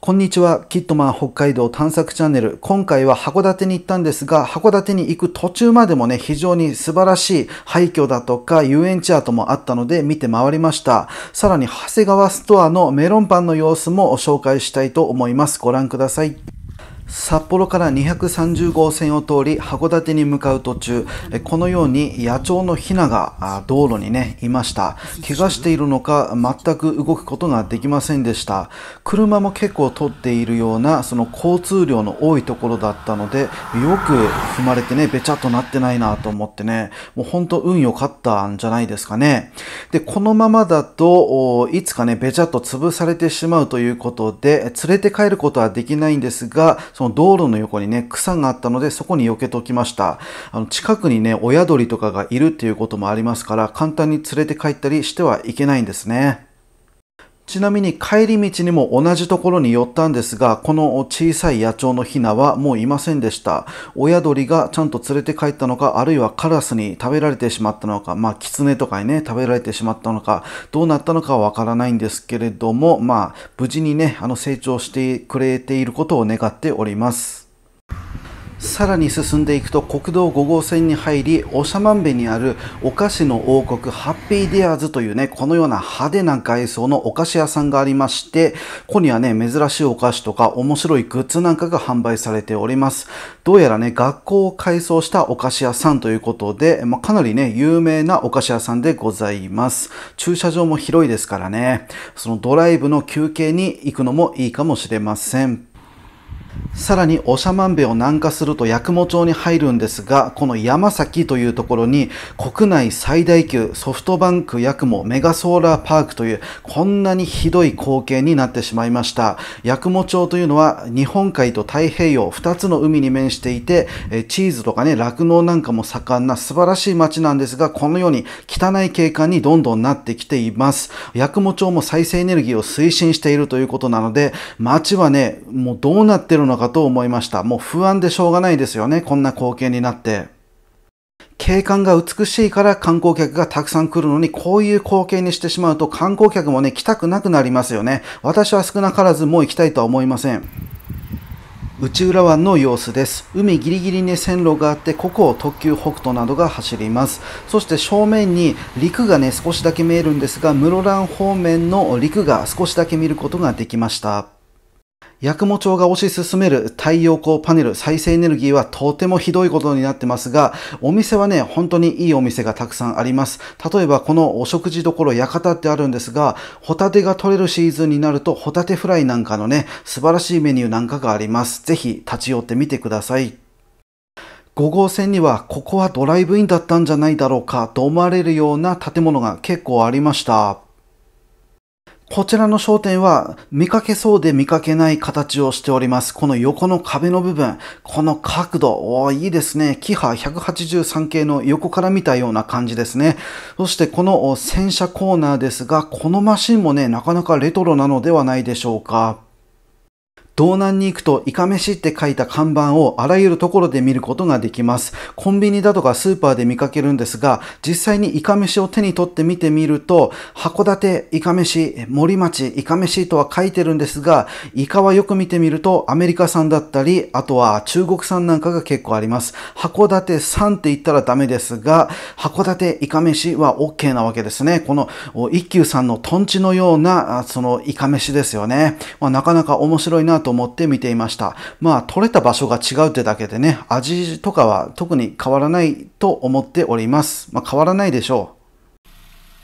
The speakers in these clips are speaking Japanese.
こんにちは。キットマン北海道探索チャンネル。今回は函館に行ったんですが、函館に行く途中までもね、非常に素晴らしい廃墟だとか遊園地跡もあったので見て回りました。さらに長谷川ストアのメロンパンの様子も紹介したいと思います。ご覧ください。札幌から230号線を通り函館に向かう途中このように野鳥のヒナが道路にねいました怪我しているのか全く動くことができませんでした車も結構通っているようなその交通量の多いところだったのでよく踏まれてねべちゃっとなってないなと思ってねもうほんと運良かったんじゃないですかねでこのままだといつかねべちゃっと潰されてしまうということで連れて帰ることはできないんですがその道路の横にね、草があったので、そこに避けときました。あの、近くにね、親鳥とかがいるっていうこともありますから、簡単に連れて帰ったりしてはいけないんですね。ちなみに帰り道にも同じところに寄ったんですが、この小さい野鳥のヒナはもういませんでした。親鳥がちゃんと連れて帰ったのか、あるいはカラスに食べられてしまったのか、まあ、キツネとかにね、食べられてしまったのか、どうなったのかはわからないんですけれども、まあ、無事にね、あの成長してくれていることを願っております。さらに進んでいくと国道5号線に入り、長万部にあるお菓子の王国ハッピーデアーズというね、このような派手な外装のお菓子屋さんがありまして、ここにはね、珍しいお菓子とか面白いグッズなんかが販売されております。どうやらね、学校を改装したお菓子屋さんということで、まあ、かなりね、有名なお菓子屋さんでございます。駐車場も広いですからね、そのドライブの休憩に行くのもいいかもしれません。さらに長万部を南下すると八雲町に入るんですが、この山崎というところに国内最大級ソフトバンク八雲メガソーラーパークというこんなにひどい光景になってしまいました。八雲町というのは日本海と太平洋2つの海に面していて、チーズとかね、酪農なんかも盛んな素晴らしい町なんですが、このように汚い景観にどんどんなってきています。八雲町も再生エネルギーを推進しているということなので、町はね、もうどうなってるるのかと思いました。もう不安でしょうがないですよね。こんな光景になって。景観が美しいから観光客がたくさん来るのに、こういう光景にしてしまうと観光客もね、来たくなくなりますよね。私は少なからずもう行きたいとは思いません。内浦湾の様子です。海ギリギリに線路があって、ここを特急北斗などが走ります。そして正面に陸がね、少しだけ見えるんですが、室蘭方面の陸が少しだけ見ることができました。八雲町が推し進める太陽光パネル再生エネルギーはとてもひどいことになってますが、お店はね、本当にいいお店がたくさんあります。例えばこのお食事処館ってあるんですが、ホタテが取れるシーズンになるとホタテフライなんかのね、素晴らしいメニューなんかがあります。ぜひ立ち寄ってみてください。5号線にはここはドライブインだったんじゃないだろうかと思われるような建物が結構ありました。こちらの商店は見かけそうで見かけない形をしております。この横の壁の部分、この角度、おいいですね。キハ183系の横から見たような感じですね。そしてこの洗車コーナーですが、このマシンもね、なかなかレトロなのではないでしょうか。道南に行くとイカ飯って書いた看板をあらゆるところで見ることができます。コンビニだとかスーパーで見かけるんですが、実際にイカ飯を手に取って見てみると、函館イカ飯、森町イカ飯とは書いてるんですが、イカはよく見てみるとアメリカ産だったり、あとは中国産なんかが結構あります。函館産って言ったらダメですが、函館イカ飯は OK なわけですね。この一休さんのトンチのような、そのイカ飯ですよね。まあ、なかなか面白いなとと思って見ていました。まあ、取れた場所が違うってだけでね、味とかは特に変わらないと思っております。まあ、変わらないでしょう。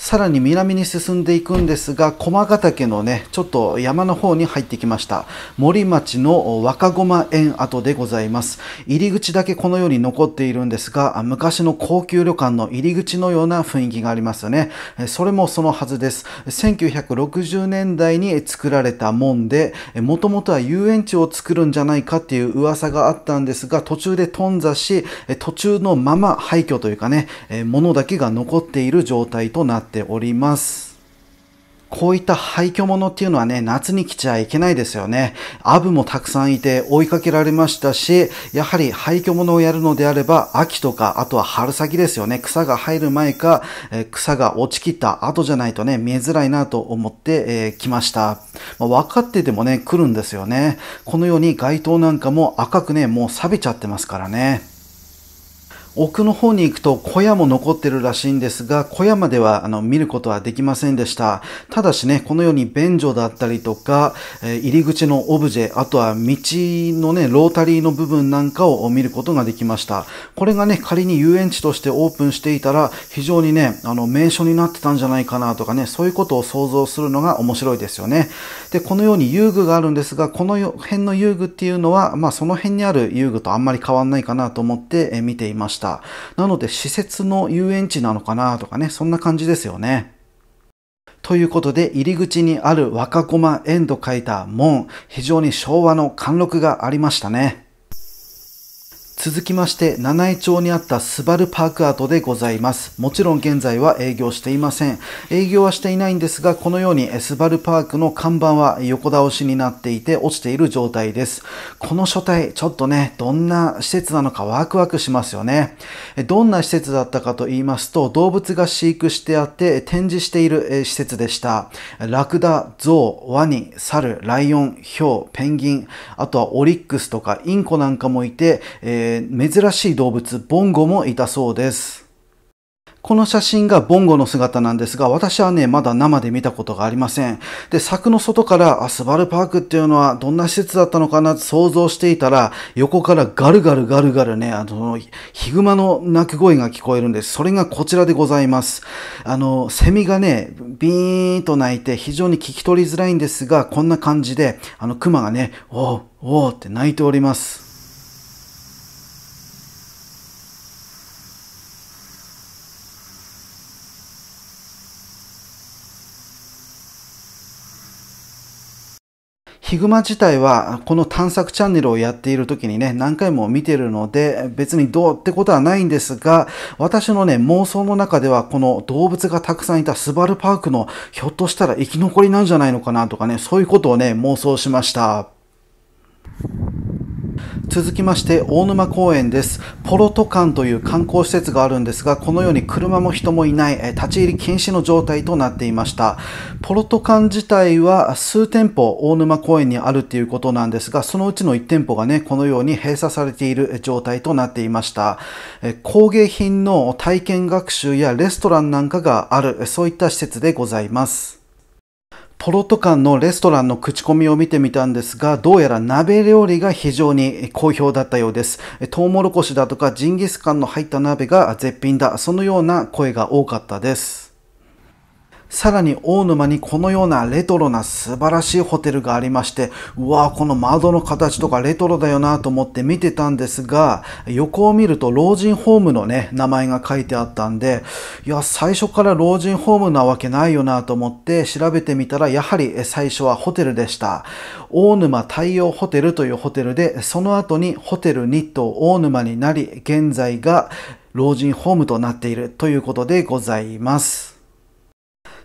さらに南に進んでいくんですが、駒ヶ岳のね、ちょっと山の方に入ってきました。森町の若駒園跡でございます。入り口だけこのように残っているんですが、昔の高級旅館の入り口のような雰囲気がありますよね。それもそのはずです。1960年代に作られたもんで、もともとは遊園地を作るんじゃないかっていう噂があったんですが、途中で頓挫し、途中のまま廃墟というかね、ものだけが残っている状態となってっております。こういった廃墟物っていうのはね、夏に来ちゃいけないですよね。アブもたくさんいて追いかけられましたし、やはり廃墟物をやるのであれば、秋とか、あとは春先ですよね。草が入る前か、え草が落ちきった後じゃないとね、見えづらいなと思ってえー、来ました。まあ、分かっててもね、来るんですよね。このように街灯なんかも赤くね、もう錆びちゃってますからね。奥の方に行くと小屋も残ってるらしいんですが、小屋まではあの見ることはできませんでした。ただしね、このように便所だったりとか、え入り口のオブジェ、あとは道のね、ロータリーの部分なんかを見ることができました。これがね、仮に遊園地としてオープンしていたら、非常にね、あの、名所になってたんじゃないかなとかね、そういうことを想像するのが面白いですよね。で、このように遊具があるんですが、この辺の遊具っていうのは、まあその辺にある遊具とあんまり変わんないかなと思って、え見ていました。。なので施設の遊園地なのかなとかね、そんな感じですよね。ということで、入り口にある若駒園と書いた門、非常に昭和の貫禄がありましたね。続きまして、七井町にあったスバルパークアートでございます。もちろん現在は営業していません。営業はしていないんですが、このようにスバルパークの看板は横倒しになっていて落ちている状態です。この書体、ちょっとね、どんな施設なのかワクワクしますよね。どんな施設だったかと言いますと、動物が飼育してあって展示している施設でした。ラクダ、ゾウ、ワニ、サル、ライオン、ヒョウ、ペンギン、あとはオリックスとかインコなんかもいて、えーえー、珍しい動物、ボンゴもいたそうです。この写真がボンゴの姿なんですが、私はね、まだ生で見たことがありません。で、柵の外から、あ、スバルパークっていうのはどんな施設だったのかなって想像していたら、横からガルガルガルガルね、あの、ヒグマの鳴き声が聞こえるんです。それがこちらでございます。あの、セミがね、ビーンと鳴いて非常に聞き取りづらいんですが、こんな感じで、あの、クマがね、おう、おうって鳴いております。ヒグマ自体はこの探索チャンネルをやっている時にね、何回も見てるので、別にどうってことはないんですが、私のね、妄想の中ではこの動物がたくさんいたスバルパークのひょっとしたら生き残りなんじゃないのかなとかね、そういうことをね、妄想しました。続きまして大沼公園ですポロト館という観光施設があるんですがこのように車も人もいない立ち入り禁止の状態となっていましたポロト館自体は数店舗大沼公園にあるということなんですがそのうちの1店舗がねこのように閉鎖されている状態となっていました工芸品の体験学習やレストランなんかがあるそういった施設でございますポロト館のレストランの口コミを見てみたんですが、どうやら鍋料理が非常に好評だったようです。トウモロコシだとかジンギスカンの入った鍋が絶品だ。そのような声が多かったです。さらに大沼にこのようなレトロな素晴らしいホテルがありまして、うわぁ、この窓の形とかレトロだよなと思って見てたんですが、横を見ると老人ホームのね、名前が書いてあったんで、いや、最初から老人ホームなわけないよなと思って調べてみたら、やはり最初はホテルでした。大沼太陽ホテルというホテルで、その後にホテルニット大沼になり、現在が老人ホームとなっているということでございます。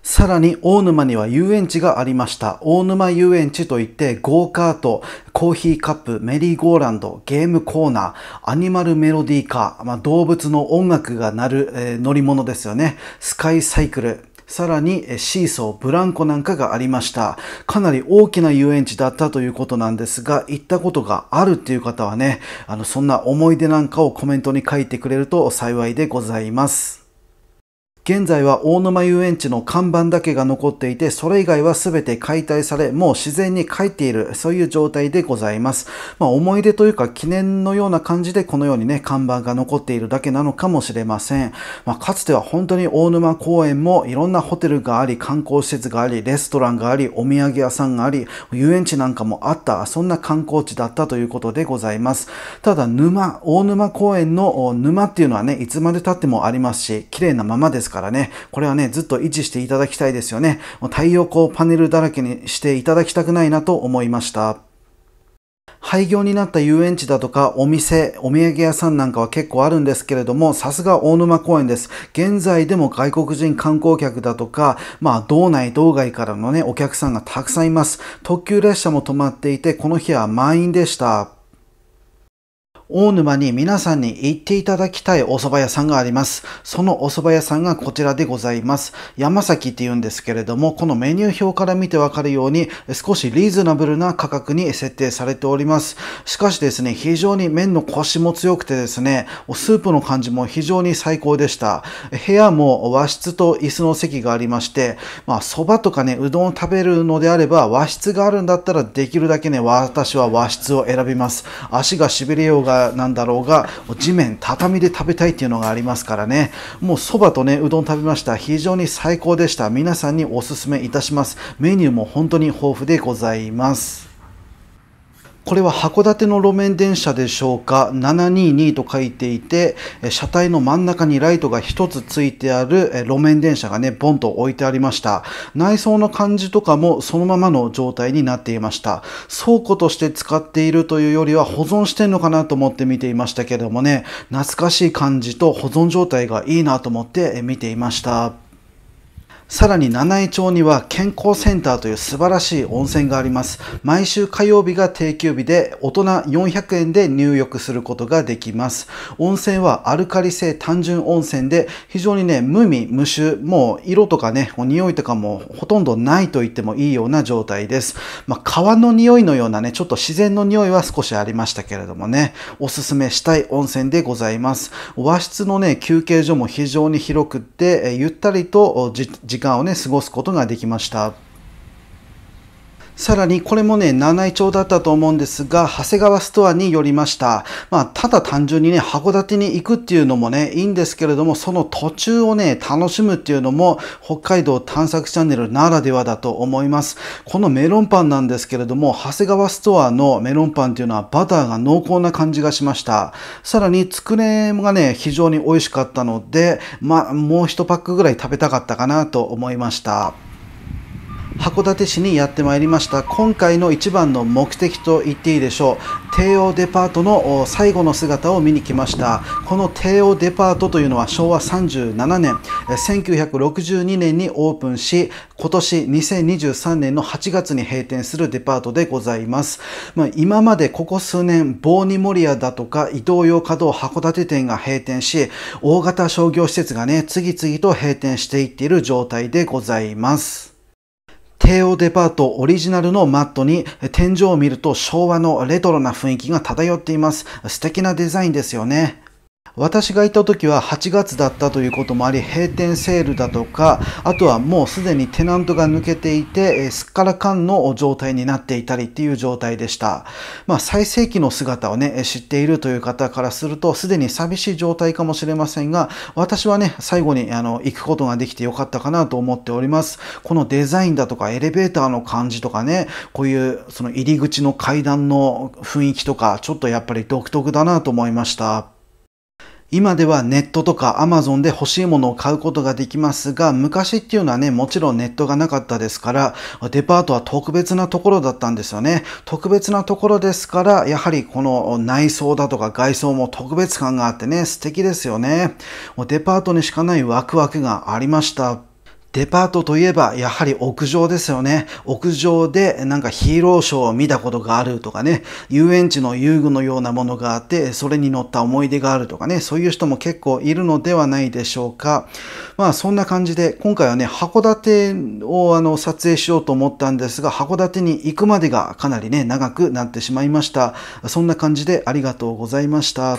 さらに大沼には遊園地がありました。大沼遊園地といってゴーカート、コーヒーカップ、メリーゴーランド、ゲームコーナー、アニマルメロディーカー、まあ、動物の音楽が鳴る、えー、乗り物ですよね。スカイサイクル、さらにシーソー、ブランコなんかがありました。かなり大きな遊園地だったということなんですが、行ったことがあるっていう方はね、あの、そんな思い出なんかをコメントに書いてくれると幸いでございます。現在は大沼遊園地の看板だけが残っていて、それ以外は全て解体され、もう自然に帰っている、そういう状態でございます。まあ、思い出というか記念のような感じで、このようにね、看板が残っているだけなのかもしれません。まあ、かつては本当に大沼公園もいろんなホテルがあり、観光施設があり、レストランがあり、お土産屋さんがあり、遊園地なんかもあった、そんな観光地だったということでございます。ただ、沼、大沼公園の沼っていうのはね、いつまで経ってもありますし、綺麗なままですからね、これはね、ずっと維持していただきたいですよね。太陽光パネルだらけにしていただきたくないなと思いました。廃業になった遊園地だとかお店、お土産屋さんなんかは結構あるんですけれども、さすが大沼公園です。現在でも外国人観光客だとか、まあ道内道外からのね、お客さんがたくさんいます。特急列車も止まっていて、この日は満員でした。大沼に皆さんに行っていただきたいお蕎麦屋さんがあります。そのお蕎麦屋さんがこちらでございます。山崎って言うんですけれども、このメニュー表から見てわかるように、少しリーズナブルな価格に設定されております。しかしですね、非常に麺のコシも強くてですね、スープの感じも非常に最高でした。部屋も和室と椅子の席がありまして、まあ蕎麦とかね、うどんを食べるのであれば和室があるんだったらできるだけね、私は和室を選びます。足が痺れようがなんだろうが地面畳で食べたいっていうのがありますからねもうそばとねうどん食べました非常に最高でした皆さんにおすすめいたしますメニューも本当に豊富でございますこれは函館の路面電車でしょうか722と書いていて車体の真ん中にライトが1つついてある路面電車がねボンと置いてありました内装の感じとかもそのままの状態になっていました倉庫として使っているというよりは保存してんのかなと思って見ていましたけどもね懐かしい感じと保存状態がいいなと思って見ていましたさらに七井町には健康センターという素晴らしい温泉があります。毎週火曜日が定休日で大人400円で入浴することができます。温泉はアルカリ性単純温泉で非常にね、無味、無臭、もう色とかね、匂いとかもほとんどないと言ってもいいような状態です。まあ、川の匂いのようなね、ちょっと自然の匂いは少しありましたけれどもね、おすすめしたい温泉でございます。和室のね、休憩所も非常に広くって、ゆったりと自時間をね過ごすことができましたさらにこれもね、7位町だったと思うんですが、長谷川ストアに寄りました。まあ、ただ単純にね、函館に行くっていうのもね、いいんですけれども、その途中をね、楽しむっていうのも、北海道探索チャンネルならではだと思います。このメロンパンなんですけれども、長谷川ストアのメロンパンっていうのはバターが濃厚な感じがしました。さらに、つくねがね、非常に美味しかったので、まあ、もう一パックぐらい食べたかったかなと思いました。函館市にやってまいりました今回の一番の目的と言っていいでしょう帝王デパートの最後の姿を見に来ましたこの帝王デパートというのは昭和37年1962年にオープンし今年2023年の8月に閉店するデパートでございます、まあ、今までここ数年棒にリアだとか伊東洋華堂函館店が閉店し大型商業施設がね次々と閉店していっている状態でございます帝王デパートオリジナルのマットに天井を見ると昭和のレトロな雰囲気が漂っています。素敵なデザインですよね。私がいた時は8月だったということもあり、閉店セールだとか、あとはもうすでにテナントが抜けていて、すっからかんの状態になっていたりっていう状態でした。まあ、最盛期の姿をね、知っているという方からすると、すでに寂しい状態かもしれませんが、私はね、最後にあの、行くことができてよかったかなと思っております。このデザインだとか、エレベーターの感じとかね、こういうその入り口の階段の雰囲気とか、ちょっとやっぱり独特だなと思いました。今ではネットとか Amazon で欲しいものを買うことができますが、昔っていうのはね、もちろんネットがなかったですから、デパートは特別なところだったんですよね。特別なところですから、やはりこの内装だとか外装も特別感があってね、素敵ですよね。デパートにしかないワクワクがありました。デパートといえば、やはり屋上ですよね。屋上でなんかヒーローショーを見たことがあるとかね、遊園地の遊具のようなものがあって、それに乗った思い出があるとかね、そういう人も結構いるのではないでしょうか。まあそんな感じで、今回はね、函館をあの撮影しようと思ったんですが、函館に行くまでがかなりね、長くなってしまいました。そんな感じでありがとうございました。